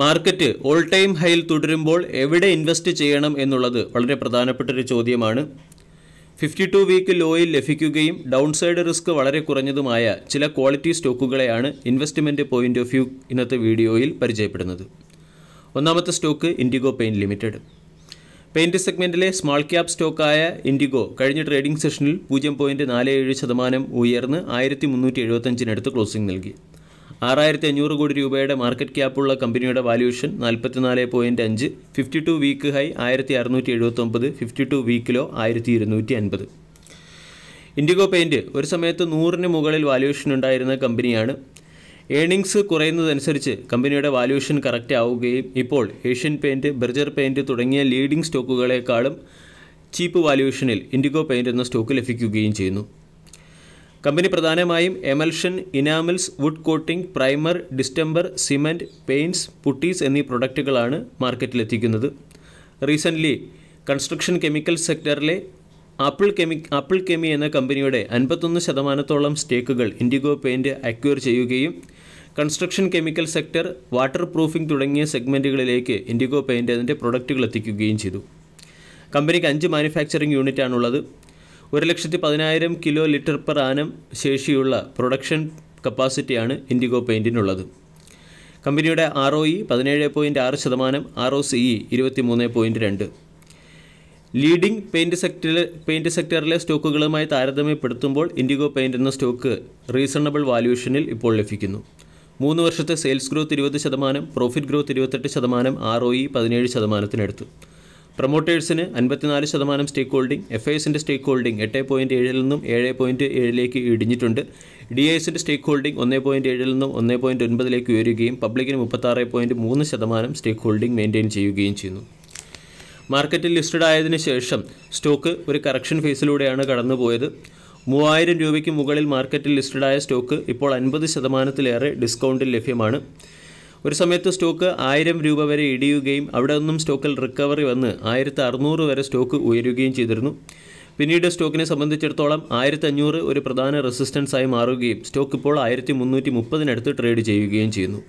market all time ഹൈയിൽ തുടരുമ്പോൾ എവിടെ invest ചെയ്യണം എന്നുള്ളത് വളരെ ഒരു ചോദ്യമാണ് ഫിഫ്റ്റി ടു വീക്ക് ലോയിൽ ലഭിക്കുകയും ഡൗൺ സൈഡ് റിസ്ക് വളരെ കുറഞ്ഞതുമായ ചില ക്വാളിറ്റി സ്റ്റോക്കുകളെയാണ് ഇൻവെസ്റ്റ്മെൻറ്റ് പോയിന്റ് ഓഫ് വ്യൂ ഇന്നത്തെ വീഡിയോയിൽ പരിചയപ്പെടുന്നത് ഒന്നാമത്തെ stock Indigo paint limited paint സെഗ്മെൻറ്റിലെ സ്മാൾ ക്യാപ് സ്റ്റോക്കായ ഇൻഡിഗോ കഴിഞ്ഞ ട്രേഡിംഗ് സെഷനിൽ പൂജ്യം പോയിൻറ്റ് നാല് ഏഴ് ശതമാനം ഉയർന്ന് ആയിരത്തി മുന്നൂറ്റി എഴുപത്തഞ്ചിനടുത്ത് ക്ലോസിംഗ് നൽകി ആറായിരത്തി അഞ്ഞൂറ് കോടി രൂപയുടെ മാർക്കറ്റ് ക്യാപ്പുള്ള കമ്പനിയുടെ വാല്യൂഷൻ നാൽപ്പത്തിനാല് പോയിന്റ് അഞ്ച് ഫിഫ്റ്റി ടു വീക്ക് ഹൈ ആയിരത്തി അറുന്നൂറ്റി എഴുപത്തൊമ്പത് ഫിഫ്റ്റി ടു വീക്കിലോ ആയിരത്തി ഇരുന്നൂറ്റി അൻപത് ഇൻഡിഗോ പെയിൻറ്റ് ഒരു സമയത്ത് നൂറിന് മുകളിൽ വാല്യൂഷൻ ഉണ്ടായിരുന്ന കമ്പനിയാണ് ഏണിങ്സ് കുറയുന്നതനുസരിച്ച് കമ്പനിയുടെ വാല്യൂഷൻ കറക്റ്റ് ആവുകയും ഇപ്പോൾ ഏഷ്യൻ പെയിൻറ്റ് ബെർജർ പെയിൻറ്റ് തുടങ്ങിയ ലീഡിംഗ് സ്റ്റോക്കുകളെക്കാളും ചീപ്പ് വാല്യൂഷനിൽ ഇൻഡിഗോ പെയിൻറ്റ് എന്ന സ്റ്റോക്ക് ലഭിക്കുകയും ചെയ്യുന്നു കമ്പനി പ്രധാനമായും emulsion enamels wood coating primer distemper cement paints putties എന്നീ പ്രൊഡക്റ്റുകളാണ് മാർക്കറ്റിലെത്തിക്കുന്നത് റീസെൻ്റ്ലി കൺസ്ട്രക്ഷൻ കെമിക്കൽ സെക്ടറിലെ ആപ്പിൾ കെമി ആപ്പിൾ കെമി എന്ന കമ്പനിയുടെ അൻപത്തൊന്ന് ശതമാനത്തോളം സ്റ്റേക്കുകൾ ഇൻഡിഗോ പെയിൻറ്റ് അക്വയർ ചെയ്യുകയും construction chemical sector waterproofing തുടങ്ങിയ സെഗ്മെൻറ്റുകളിലേക്ക് ഇൻഡിഗോ പെയിൻറ്റ് അതിൻ്റെ പ്രൊഡക്റ്റുകൾ എത്തിക്കുകയും ചെയ്തു കമ്പനിക്ക് അഞ്ച് മാനുഫാക്ചറിംഗ് യൂണിറ്റാണുള്ളത് ഒരു ലക്ഷത്തി പതിനായിരം കിലോ ലിറ്റർ പെർ ആനം ശേഷിയുള്ള പ്രൊഡക്ഷൻ കപ്പാസിറ്റിയാണ് ഇൻഡിഗോ പെയിൻറ്റിനുള്ളത് കമ്പനിയുടെ ആർ ഒ ഇ പതിനേഴ് പോയിൻ്റ് ആറ് ശതമാനം ആർ ഒ സി ഇ ഇരുപത്തി മൂന്ന് പോയിൻ്റ് രണ്ട് ലീഡിംഗ് പെയിൻറ്റ് സെക്ടറിലെ പെയിൻറ്റ് സെക്ടറിലെ സ്റ്റോക്കുകളുമായി താരതമ്യപ്പെടുത്തുമ്പോൾ ഇൻഡിഗോ പെയിൻ്റ് എന്ന സ്റ്റോക്ക് റീസണബിൾ വാല്യൂഷനിൽ ഇപ്പോൾ ലഭിക്കുന്നു മൂന്ന് വർഷത്തെ സെയിൽസ് ഗ്രോത്ത് ഇരുപത് ശതമാനം പ്രോഫിറ്റ് ഗ്രോത്ത് ഇരുപത്തെട്ട് ശതമാനം ആർ ഒ ഇ പതിനേഴ് ശതമാനത്തിനടുത്തു പ്രൊമോട്ടേഴ്സിന് അൻപത്തിനാല് ശതമാനം സ്റ്റേക്ക് ഹോൾഡിംഗ് എഫ് എസിൻ്റെ സ്റ്റേക്ക് ഹോൾഡിംഗ് എട്ട് പോയിൻറ്റ് ഏഴിൽ നിന്നും ഏഴ് പോയിൻറ്റ് ഏഴിലേക്ക് ഇടിഞ്ഞിട്ടുണ്ട് ഡി എസിൻ്റെ സ്റ്റേക്ക് ഹോൾഡിംഗ് ഒന്ന് പോയിൻറ്റ് ഏഴിൽ നിന്നും ഒന്ന് പോയിൻറ്റ് ഒൻപതിലേക്ക് ഉയരുകയും പബ്ലിക്കിന് മുപ്പത്താറ് പോയിൻറ്റ് മൂന്ന് ശതമാനം സ്റ്റേക്ക് ഹോൾഡിംഗ് മെയിൻറ്റെയിൻ ചെയ്യുകയും ചെയ്യുന്നു മാർക്കറ്റിൽ ലിസ്റ്റഡ് ആയതിനു ശേഷം സ്റ്റോക്ക് ഒരു കറക്ഷൻ ഫേസിലൂടെയാണ് കടന്നുപോയത് മൂവായിരം രൂപയ്ക്ക് മുകളിൽ മാർക്കറ്റിൽ ലിസ്റ്റഡായ സ്റ്റോക്ക് ഇപ്പോൾ അൻപത് ശതമാനത്തിലേറെ ഡിസ്കൗണ്ടിൽ ലഭ്യമാണ് ഒരു സമയത്ത് സ്റ്റോക്ക് ആയിരം രൂപ വരെ ഇടിയുകയും അവിടെ നിന്നും സ്റ്റോക്കിൽ റിക്കവറി വന്ന് ആയിരത്തി അറുന്നൂറ് വരെ സ്റ്റോക്ക് ഉയരുകയും ചെയ്തിരുന്നു പിന്നീട് സ്റ്റോക്കിനെ സംബന്ധിച്ചിടത്തോളം ആയിരത്തി അഞ്ഞൂറ് ഒരു പ്രധാന റെസിസ്റ്റൻസായി മാറുകയും സ്റ്റോക്ക് ഇപ്പോൾ ആയിരത്തി മുന്നൂറ്റി മുപ്പതിനടുത്ത് ട്രേഡ് ചെയ്യുകയും ചെയ്യുന്നു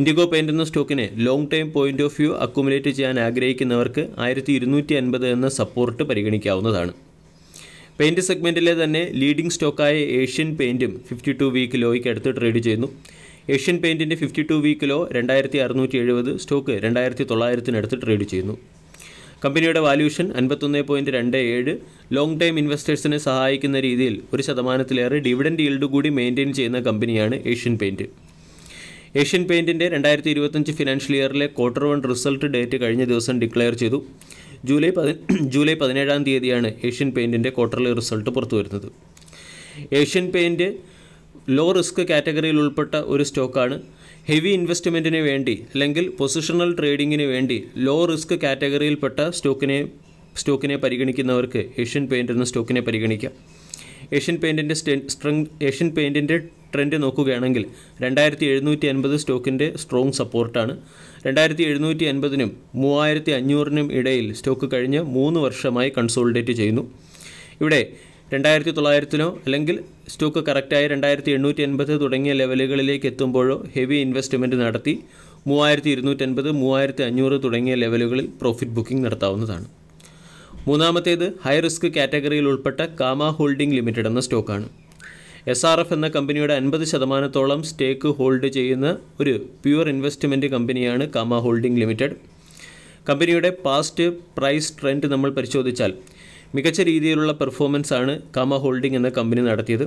ഇൻഡിഗോ പെയിൻ്റ് എന്ന സ്റ്റോക്കിനെ long time point of view accumulate ചെയ്യാൻ ആഗ്രഹിക്കുന്നവർക്ക് ആയിരത്തി ഇരുന്നൂറ്റി അൻപത് എന്ന സപ്പോർട്ട് പരിഗണിക്കാവുന്നതാണ് പെയിൻറ്റ് സെഗ്മെൻറ്റിലെ തന്നെ ലീഡിംഗ് സ്റ്റോക്കായ ഏഷ്യൻ പെയിൻറ്റും ഫിഫ്റ്റി ടു വീക്ക് ലോയ്ക്ക് അടുത്ത് ട്രേഡ് ചെയ്യുന്നു ഏഷ്യൻ പെയിൻറ്റിൻ്റെ ഫിഫ്റ്റി ടു വീക്കിലോ രണ്ടായിരത്തി അറുന്നൂറ്റി എഴുപത് സ്റ്റോക്ക് രണ്ടായിരത്തി തൊള്ളായിരത്തിനടുത്ത് ട്രേഡ് ചെയ്യുന്നു കമ്പനിയുടെ വാല്യൂഷൻ അൻപത്തൊന്ന് പോയിൻറ്റ് രണ്ട് ഏഴ് ലോങ് ടൈം ഇൻവെസ്റ്റേഴ്സിനെ സഹായിക്കുന്ന രീതിയിൽ ഒരു ശതമാനത്തിലേറെ ഡിവിഡൻറ്റ് ഈൽഡ് കൂടി മെയിൻറ്റെയിൻ ചെയ്യുന്ന കമ്പനിയാണ് ഏഷ്യൻ പെയിൻറ്റ് ഏഷ്യൻ പെയിൻറ്റിൻ്റെ രണ്ടായിരത്തി ഇരുപത്തഞ്ച് ഫിനാൻഷ്യൽ ഇയറിലെ ക്വാർട്ടർ വൺ റിസൾട്ട് ഡേറ്റ് കഴിഞ്ഞ ദിവസം ഡിക്ലെയർ ചെയ്തു ജൂലൈ പതി ജൂലൈ പതിനേഴാം തീയതിയാണ് ഏഷ്യൻ പെയിൻറ്റിൻ്റെ ക്വാർട്ടർലി റിസൾട്ട് പുറത്തു വരുന്നത് ഏഷ്യൻ പെയിൻറ്റ് ലോ റിസ്ക് കാറ്റഗറിയിൽ ഉൾപ്പെട്ട ഒരു സ്റ്റോക്കാണ് ഹെവി ഇൻവെസ്റ്റ്മെൻറ്റിന് വേണ്ടി അല്ലെങ്കിൽ പൊസിഷണൽ ട്രേഡിങ്ങിന് വേണ്ടി ലോ റിസ്ക് കാറ്റഗറിയിൽപ്പെട്ട സ്റ്റോക്കിനെ സ്റ്റോക്കിനെ പരിഗണിക്കുന്നവർക്ക് ഏഷ്യൻ പെയിൻ്റ് എന്ന സ്റ്റോക്കിനെ പരിഗണിക്കാം ഏഷ്യൻ പെയിൻറ്റിൻ്റെ സ്ട്രെങ് ഏഷ്യൻ പെയിൻറ്റിൻ്റെ ട്രെൻഡ് നോക്കുകയാണെങ്കിൽ രണ്ടായിരത്തി എഴുന്നൂറ്റി അൻപത് സ്റ്റോക്കിൻ്റെ സ്ട്രോങ് സപ്പോർട്ടാണ് രണ്ടായിരത്തി എഴുന്നൂറ്റി അൻപതിനും മൂവായിരത്തി അഞ്ഞൂറിനും ഇടയിൽ സ്റ്റോക്ക് കഴിഞ്ഞ് മൂന്ന് വർഷമായി കൺസോളിഡേറ്റ് ചെയ്യുന്നു ഇവിടെ രണ്ടായിരത്തി തൊള്ളായിരത്തിലോ അല്ലെങ്കിൽ സ്റ്റോക്ക് കറക്റ്റായി രണ്ടായിരത്തി എണ്ണൂറ്റി എൺപത് തുടങ്ങിയ ലെവലുകളിലേക്ക് എത്തുമ്പോഴോ ഹെവി ഇൻവെസ്റ്റ്മെൻറ്റ് നടത്തി മൂവായിരത്തി ഇരുന്നൂറ്റൻപത് മൂവായിരത്തി അഞ്ഞൂറ് തുടങ്ങിയ ലെവലുകളിൽ പ്രോഫിറ്റ് ബുക്കിംഗ് നടത്താവുന്നതാണ് മൂന്നാമത്തേത് ഹൈ റിസ്ക് കാറ്റഗറിയിൽ ഉൾപ്പെട്ട കാമ ഹോൾഡിംഗ് ലിമിറ്റഡ് എന്ന സ്റ്റോക്കാണ് എസ് ആർ എഫ് എന്ന കമ്പനിയുടെ അൻപത് ശതമാനത്തോളം സ്റ്റേക്ക് ഹോൾഡ് ചെയ്യുന്ന ഒരു പ്യുവർ ഇൻവെസ്റ്റ്മെൻറ്റ് കമ്പനിയാണ് കാമ ഹോൾഡിംഗ് ലിമിറ്റഡ് കമ്പനിയുടെ പാസ്റ്റ് പ്രൈസ് ട്രെൻഡ് നമ്മൾ പരിശോധിച്ചാൽ മികച്ച രീതിയിലുള്ള പെർഫോമൻസ് ആണ് കമ ഹോൾഡിംഗ് എന്ന കമ്പനി നടത്തിയത്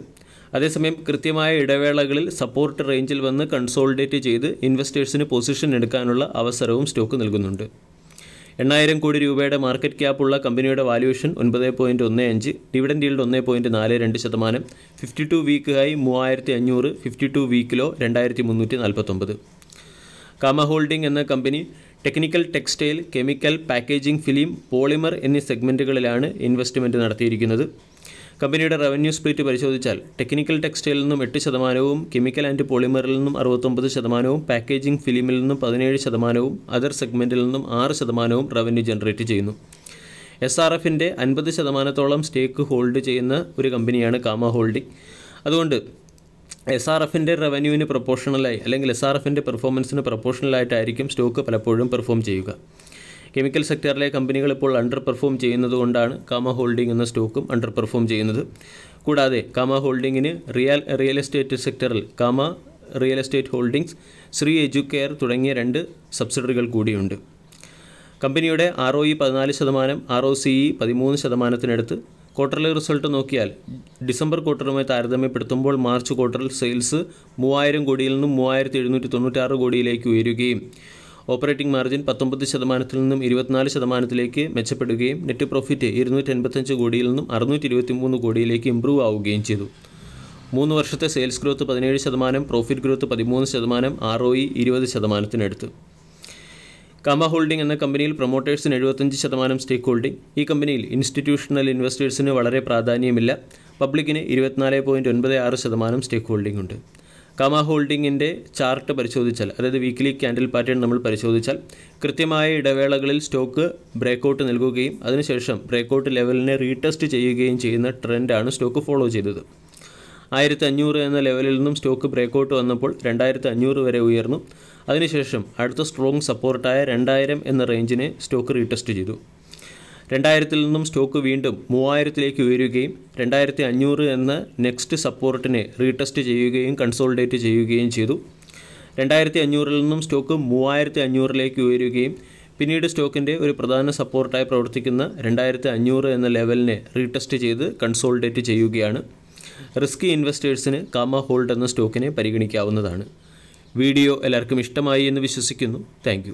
അതേസമയം കൃത്യമായ ഇടവേളകളിൽ സപ്പോർട്ട് റേഞ്ചിൽ വന്ന് കൺസോൾഡേറ്റ് ചെയ്ത് ഇൻവെസ്റ്റേഴ്സിന് പൊസിഷൻ എടുക്കാനുള്ള അവസരവും സ്റ്റോക്ക് നൽകുന്നുണ്ട് എണ്ണായിരം കോടി രൂപയുടെ മാർക്കറ്റ് ക്യാപ്പുള്ള കമ്പനിയുടെ വാല്യൂഷൻ ഒൻപത് പോയിൻറ്റ് ഒന്ന് അഞ്ച് ഡിവിഡൻഡ് ഈൽഡ് ഒന്ന് പോയിൻറ്റ് നാല് രണ്ട് ശതമാനം ഫിഫ്റ്റി ടു വീക്ക് ഹൈ മൂവായിരത്തി അഞ്ഞൂറ് ഫിഫ്റ്റി ടു വീക്കിലോ രണ്ടായിരത്തി മുന്നൂറ്റി നാൽപ്പത്തൊമ്പത് കമ ഹോൾഡിംഗ് എന്ന company technical textile chemical packaging film polymer എന്നീ സെഗ്മെൻറ്റുകളിലാണ് ഇൻവെസ്റ്റ്മെൻറ്റ് നടത്തിയിരിക്കുന്നത് കമ്പനിയുടെ റവന്യൂ സ്പ്ലിറ്റ് പരിശോധിച്ചാൽ ടെക്നിക്കൽ ടെക്സ്റ്റൈലിൽ നിന്നും എട്ട് ശതമാനവും കെമിക്കൽ ആൻഡ് പോളിമറിൽ നിന്നും അറുപത്തൊമ്പത് ശതമാനവും പാക്കേജിംഗ് ഫിലിമിൽ നിന്നും പതിനേഴ് ശതമാനവും അതർ സെഗ്മെൻറ്റിൽ നിന്നും ആറ് ശതമാനവും റവന്യൂ ജനറേറ്റ് ചെയ്യുന്നു എസ് ആർ എഫിൻ്റെ അൻപത് ശതമാനത്തോളം സ്റ്റേക്ക് ഹോൾഡ് ചെയ്യുന്ന ഒരു കമ്പനിയാണ് കാമ ഹോൾഡിംഗ് അതുകൊണ്ട് എസ് ആർ എഫിൻ്റെ റവന്യൂവിന് പ്രൊപ്പോഷണലായി അല്ലെങ്കിൽ എസ് ആർ എഫിൻ്റെ പെർഫോമൻസിന് പ്രൊപ്പോഷണലായിട്ടായിരിക്കും സ്റ്റോക്ക് പലപ്പോഴും പെർഫോം ചെയ്യുക കെമിക്കൽ സെക്ടറിലെ കമ്പനികൾ ഇപ്പോൾ അണ്ടർ പെർഫോം ചെയ്യുന്നതുകൊണ്ടാണ് കാമ ഹോൾഡിംഗ് എന്ന സ്റ്റോക്കും അണ്ടർ പെർഫോം ചെയ്യുന്നത് കൂടാതെ കാമ ഹോൾഡിങ്ങിന് റിയൽ റിയൽ എസ്റ്റേറ്റ് സെക്ടറിൽ കാമ റിയൽ എസ്റ്റേറ്റ് ഹോൾഡിംഗ്സ് ശ്രീ എജുക്കെയർ തുടങ്ങിയ രണ്ട് സബ്സിഡറികൾ കൂടിയുണ്ട് കമ്പനിയുടെ ആർ ഒ ഇ പതിനാല് ശതമാനം ആർ ഒ സി ഇ പതിമൂന്ന് ശതമാനത്തിനടുത്ത് ക്വാർട്ടർലി റിസൾട്ട് നോക്കിയാൽ ഡിസംബർ ക്വാർട്ടറുമായി താരതമ്യപ്പെടുത്തുമ്പോൾ മാർച്ച് ക്വാർട്ടറിൽ സെയിൽസ് മൂവായിരം കോടിയിൽ നിന്നും മൂവായിരത്തി എഴുന്നൂറ്റി തൊണ്ണൂറ്റാറ് കോടിയിലേക്ക് ഉയരുകയും ഓപ്പറേറ്റിംഗ് മാർജിൻ പത്തൊമ്പത് ശതമാനത്തിൽ നിന്നും ഇരുപത്തിനാല് ശതമാനത്തിലേക്ക് മെച്ചപ്പെടുകയും നെറ്റ് പ്രോഫിറ്റ് ഇരുന്നൂറ്റി എൺപത്തഞ്ച് കോടിയിൽ നിന്നും അറുന്നൂറ്റി ഇരുപത്തി മൂന്ന് കോടിയിലേക്ക് ഇമ്പ്രൂവ് ആവുകയും ചെയ്തു മൂന്ന് വർഷത്തെ സെയിൽസ് ഗ്രോത്ത് പതിനേഴ് ശതമാനം പ്രോഫിറ്റ് ഗ്രോത്ത് പതിമൂന്ന് ശതമാനം ആർ ഒ ഇ ഇരുപത് ശതമാനത്തിനടുത്ത് കമ ഹോൾഡിംഗ് എന്ന കമ്പനിയിൽ പ്രൊമോട്ടേഴ്സിന് എഴുപത്തഞ്ച് ശതമാനം സ്റ്റേക്ക് ഹോൾഡിംഗ് ഈ കമ്പനിയിൽ ഇൻസ്റ്റിറ്റ്യൂഷണൽ ഇൻവെസ്റ്റേഴ്സിന് വളരെ പ്രാധാന്യമില്ല പബ്ലിക്കിന് ഇരുപത്തിനാല് പോയിൻറ്റ് ഒൻപത് ആറ് ശതമാനം സ്റ്റേക്ക് ഹോൾഡിംഗ് ഉണ്ട് കമ ഹോൾഡിങ്ങിൻ്റെ ചാർട്ട് പരിശോധിച്ചാൽ അതായത് വീക്ക്ലി ക്യാൻഡിൽ പാറ്റേൺ നമ്മൾ പരിശോധിച്ചാൽ കൃത്യമായ ഇടവേളകളിൽ സ്റ്റോക്ക് ബ്രേക്കൗട്ട് നൽകുകയും അതിനുശേഷം ബ്രേക്കൗട്ട് ലെവലിനെ റീടെസ്റ്റ് ചെയ്യുകയും ചെയ്യുന്ന ട്രെൻഡാണ് സ്റ്റോക്ക് ഫോളോ ചെയ്തത് ആയിരത്തി അഞ്ഞൂറ് എന്ന ലെവലിൽ നിന്നും സ്റ്റോക്ക് ബ്രേക്കൗട്ട് വന്നപ്പോൾ രണ്ടായിരത്തി അഞ്ഞൂറ് വരെ ഉയർന്നു അതിനുശേഷം അടുത്ത സ്ട്രോങ് സപ്പോർട്ടായ രണ്ടായിരം എന്ന റേഞ്ചിനെ സ്റ്റോക്ക് റീടെസ്റ്റ് ചെയ്തു രണ്ടായിരത്തിൽ നിന്നും സ്റ്റോക്ക് വീണ്ടും മൂവായിരത്തിലേക്ക് ഉയരുകയും രണ്ടായിരത്തി അഞ്ഞൂറ് എന്ന നെക്സ്റ്റ് സപ്പോർട്ടിനെ റീടെസ്റ്റ് ചെയ്യുകയും കൺസോൾഡേറ്റ് ചെയ്യുകയും ചെയ്തു രണ്ടായിരത്തി അഞ്ഞൂറിൽ നിന്നും സ്റ്റോക്ക് മൂവായിരത്തി അഞ്ഞൂറിലേക്ക് ഉയരുകയും പിന്നീട് സ്റ്റോക്കിൻ്റെ ഒരു പ്രധാന സപ്പോർട്ടായി പ്രവർത്തിക്കുന്ന രണ്ടായിരത്തി അഞ്ഞൂറ് എന്ന ലെവലിനെ റീടെസ്റ്റ് ചെയ്ത് കൺസോൾഡേറ്റ് ചെയ്യുകയാണ് റിസ്കി ഇൻവെസ്റ്റേഴ്സിന് കാമ ഹോൾഡ് എന്ന സ്റ്റോക്കിനെ പരിഗണിക്കാവുന്നതാണ് വീഡിയോ എല്ലാവർക്കും ഇഷ്ടമായി എന്ന് വിശ്വസിക്കുന്നു താങ്ക്